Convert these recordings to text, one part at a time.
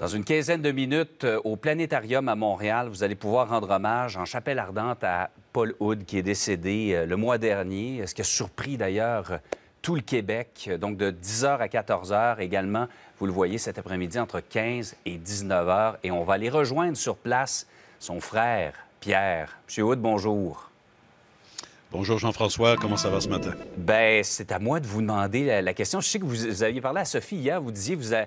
Dans une quinzaine de minutes, euh, au Planétarium à Montréal, vous allez pouvoir rendre hommage en chapelle ardente à Paul Hood, qui est décédé euh, le mois dernier, ce qui a surpris d'ailleurs euh, tout le Québec, donc de 10h à 14h également. Vous le voyez cet après-midi entre 15 et 19h. Et on va aller rejoindre sur place son frère, Pierre. Monsieur Hood, bonjour. Bonjour Jean-François, comment ça va ce matin? Ben, c'est à moi de vous demander la, question. Je sais que vous, aviez parlé à Sophie hier, vous disiez, vous,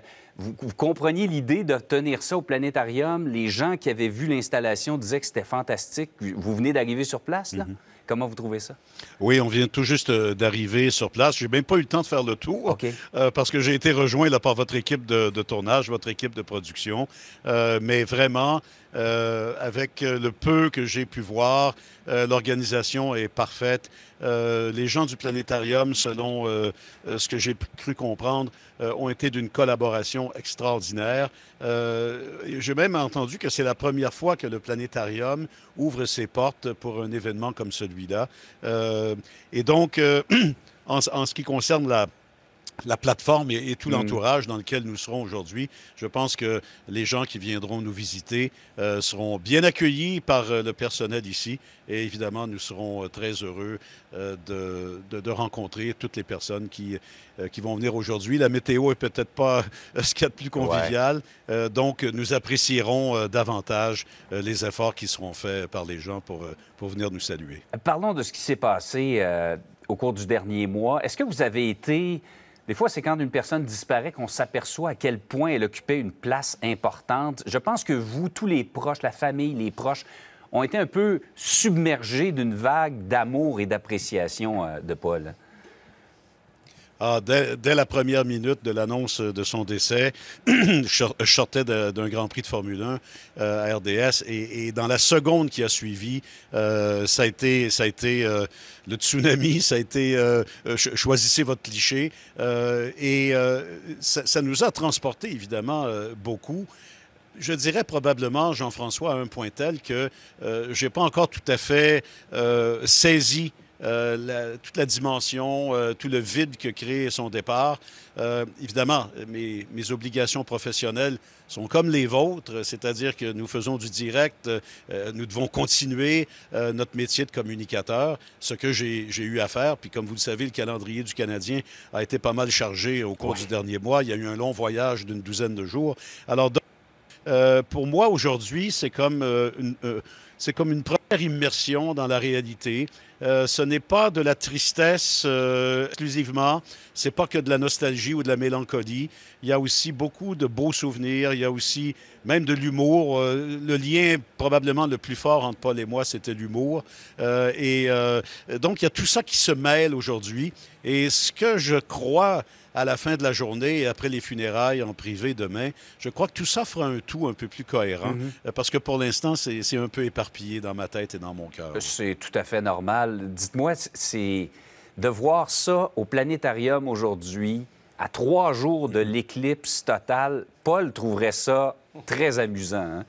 vous, compreniez l'idée de tenir ça au planétarium. Les gens qui avaient vu l'installation disaient que c'était fantastique. Vous venez d'arriver sur place, là? Mm-hmm. Comment vous trouvez ça? Oui, on vient tout juste euh, d'arriver sur place. J'ai même pas eu le temps de faire le tour euh, parce que j'ai été rejoint là par votre équipe de, tournage, votre équipe de production. Euh, mais vraiment, avec le peu que j'ai pu voir, l'organisation est parfaite. Euh, les gens du planétarium, selon euh, euh, ce que j'ai cru comprendre, ont été d'une collaboration extraordinaire. j'ai même entendu que c'est la première fois que le planétarium ouvre ses portes pour un événement comme celui-là. et donc, en, en, ce qui concerne la la plateforme et, tout mm. l'entourage dans lequel nous serons aujourd'hui. Je pense que les gens qui viendront nous visiter euh, seront bien accueillis par euh, le personnel ici et évidemment, nous serons euh, très heureux de, rencontrer toutes les personnes qui, qui vont venir aujourd'hui. La météo est peut-être pas ce qu'il y a de plus convivial, donc nous apprécierons davantage les efforts qui seront faits par les gens pour, pour venir nous saluer. Parlons de ce qui s'est passé au cours du dernier mois. Est-ce que vous avez été... Des fois, c'est quand une personne disparaît qu'on s'aperçoit à quel point elle occupait une place importante. Je pense que vous, tous les proches, la famille, les proches, ont été un peu submergés d'une vague d'amour et d'appréciation euh, de Paul. Ah, dès, la première minute de l'annonce euh, de son décès, je sortais d'un Grand Prix de Formule 1 euh, à RDS et, dans la seconde qui a suivi, euh, ça a été, ça a été le tsunami, ça a été choisissez votre cliché et ça, nous a transporté évidemment beaucoup je dirais probablement, Jean-François, à un point tel que j'ai je n'ai pas encore tout à fait saisi euh, la, toute la dimension, euh, tout le vide que crée son départ. Euh, évidemment, mes, mes, obligations professionnelles sont comme les vôtres, c'est-à-dire que nous faisons du direct, nous devons continuer notre métier de communicateur, ce que j'ai eu à faire. Puis comme vous le savez, le calendrier du Canadien a été pas mal chargé au cours du dernier mois. Il y a eu un long voyage d'une douzaine de jours. Alors, pour moi, aujourd'hui, c'est comme, une, euh, comme une immersion dans la réalité. Euh, ce n'est pas de la tristesse euh, exclusivement, c'est pas que de la nostalgie ou de la mélancolie. Il y a aussi beaucoup de beaux souvenirs, il y a aussi même de l'humour. Euh, le lien probablement le plus fort entre Paul et moi, c'était l'humour. et donc, il y a tout ça qui se mêle aujourd'hui. Et ce que je crois à la fin de la journée et après les funérailles en privé demain, je crois que tout ça fera un tout un peu plus cohérent, mm-hmm. parce que pour l'instant, c'est un peu éparpillé dans ma tête. C'est tout à fait normal. Dites-moi, c'est de voir ça au planétarium aujourd'hui, à trois jours de l'éclipse totale, Paul trouverait ça très amusant. Hein?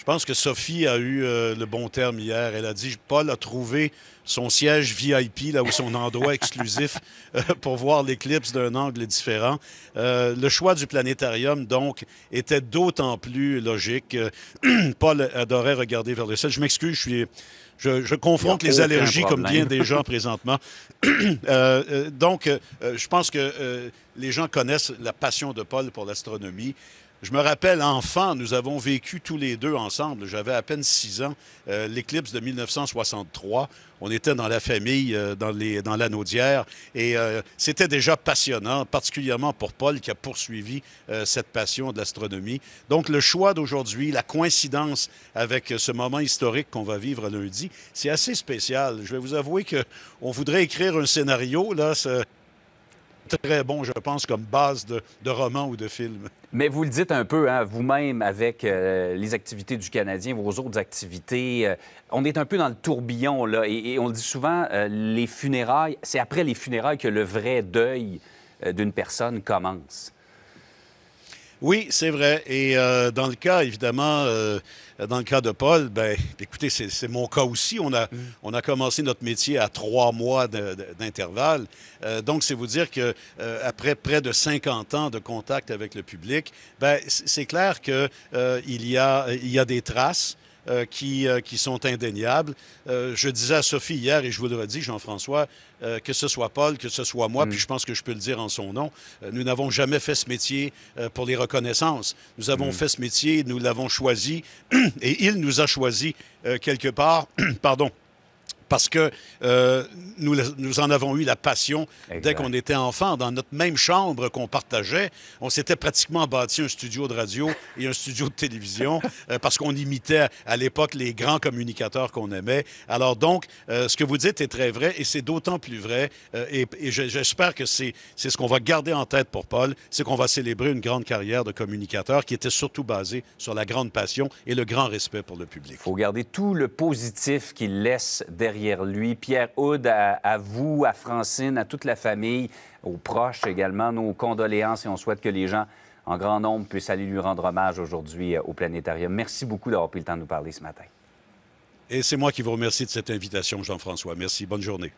Je pense que Sophie a eu euh, le bon terme hier. Elle a dit Paul a trouvé son siège VIP, là où son endroit exclusif euh, pour voir l'éclipse d'un angle différent. Euh, le choix du planétarium, donc, était d'autant plus logique. Paul adorait regarder vers le ciel. Je m'excuse, je suis. Je, confronte les allergies comme bien des gens présentement. donc, je pense que les gens connaissent la passion de Paul pour l'astronomie. Je me rappelle, enfant, nous avons vécu tous les deux ensemble. J'avais à peine six ans. Euh, l'éclipse de 1963. On était dans la famille, euh, dans, les, dans la Et euh, c'était déjà passionnant, particulièrement pour Paul qui a poursuivi cette passion de l'astronomie. Donc, le choix d'aujourd'hui, la coïncidence avec ce moment historique qu'on va vivre lundi, c'est assez spécial. Je vais vous avouer que on voudrait écrire un scénario. Là, très bon, je pense, comme base de, de roman ou de film. Mais vous le dites un peu hein, vous-même avec euh, les activités du Canadien, vos autres activités. Euh, on est un peu dans le tourbillon, là. Et, on le dit souvent, euh, les funérailles, c'est après les funérailles que le vrai deuil d'une personne commence. Oui, c'est vrai. Et euh, dans le cas, évidemment, euh, dans le cas de Paul, ben, écoutez, c'est mon cas aussi. On a, mm. on a commencé notre métier à trois mois d'intervalle. Euh, donc, c'est vous dire que euh, après près de 50 ans de contact avec le public, ben, c'est clair qu'il euh, il y, a, il y a des traces. Euh, qui, euh, qui, sont indéniables. Euh, je disais à Sophie hier, et je voudrais dire Jean-François, que ce soit Paul, que ce soit moi, mm. puis je pense que je peux le dire en son nom, nous n'avons jamais fait ce métier pour les reconnaissances. Nous avons mm. fait ce métier, nous l'avons choisi, et il nous a choisi quelque part, pardon, parce que euh, nous, nous, en avons eu la passion dès qu'on était enfant. Dans notre même chambre qu'on partageait, on s'était pratiquement bâti un studio de radio et un studio de télévision euh, parce qu'on imitait à l'époque les grands communicateurs qu'on aimait. Alors donc, euh, ce que vous dites est très vrai et c'est d'autant plus vrai. et, et j'espère que c'est ce qu'on va garder en tête pour Paul, c'est qu'on va célébrer une grande carrière de communicateur qui était surtout basée sur la grande passion et le grand respect pour le public. Il faut garder tout le positif qu'il laisse derrière lui. Pierre oud à, à, vous, à Francine, à toute la famille, aux proches également, nos condoléances et on souhaite que les gens en grand nombre puissent aller lui rendre hommage aujourd'hui euh, au planétarium. Merci beaucoup d'avoir pris le temps de nous parler ce matin. Et c'est moi qui vous remercie de cette invitation, Jean-François. Merci. Bonne journée.